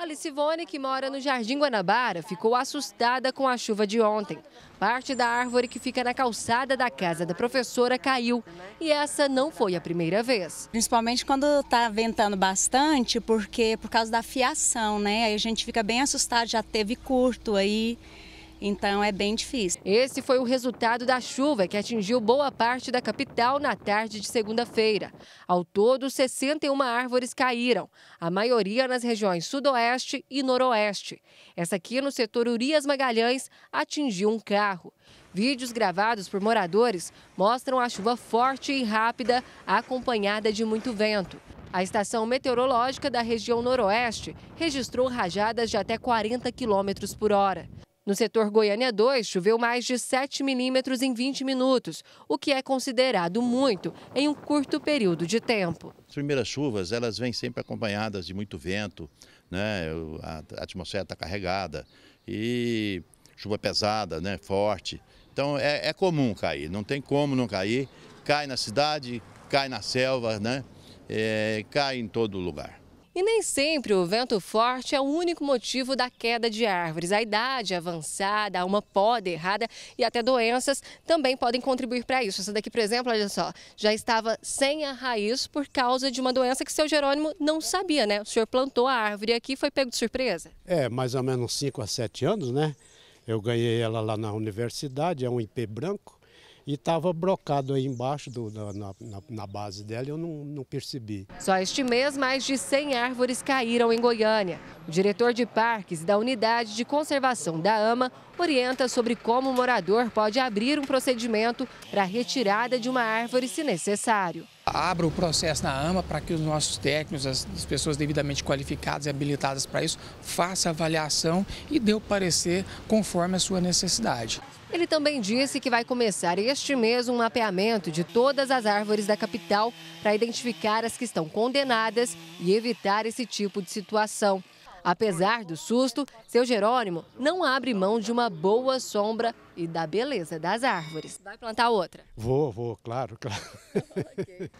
Alice Ivone, que mora no Jardim Guanabara, ficou assustada com a chuva de ontem. Parte da árvore que fica na calçada da casa da professora caiu e essa não foi a primeira vez. Principalmente quando está ventando bastante, porque por causa da fiação, né? Aí a gente fica bem assustado, já teve curto aí. Então é bem difícil. Esse foi o resultado da chuva que atingiu boa parte da capital na tarde de segunda-feira. Ao todo, 61 árvores caíram, a maioria nas regiões sudoeste e noroeste. Essa aqui no setor Urias Magalhães atingiu um carro. Vídeos gravados por moradores mostram a chuva forte e rápida, acompanhada de muito vento. A estação meteorológica da região noroeste registrou rajadas de até 40 km por hora. No setor Goiânia 2, choveu mais de 7 milímetros em 20 minutos, o que é considerado muito em um curto período de tempo. As primeiras chuvas, elas vêm sempre acompanhadas de muito vento, né? a atmosfera está carregada e chuva pesada, né? forte. Então é, é comum cair, não tem como não cair. Cai na cidade, cai na selva, né? É, cai em todo lugar. E nem sempre o vento forte é o único motivo da queda de árvores. A idade avançada, uma poda errada e até doenças também podem contribuir para isso. Essa daqui, por exemplo, olha só, já estava sem a raiz por causa de uma doença que seu Jerônimo não sabia, né? O senhor plantou a árvore aqui e foi pego de surpresa. É, mais ou menos 5 a 7 anos, né? Eu ganhei ela lá na universidade, é um IP branco e estava brocado aí embaixo do, na, na, na, base dela e eu não, não percebi. Só este mês, mais de 100 árvores caíram em Goiânia. O diretor de parques da unidade de conservação da AMA orienta sobre como o morador pode abrir um procedimento para a retirada de uma árvore se necessário abra o processo na AMA para que os nossos técnicos, as, pessoas devidamente qualificadas e habilitadas para isso, façam a avaliação e dê o parecer conforme a sua necessidade. Ele também disse que vai começar este mês um mapeamento de todas as árvores da capital para identificar as que estão condenadas e evitar esse tipo de situação. Apesar do susto, seu Jerônimo não abre mão de uma boa sombra e da beleza das árvores. Vai plantar outra? Vou, vou, claro, claro. okay.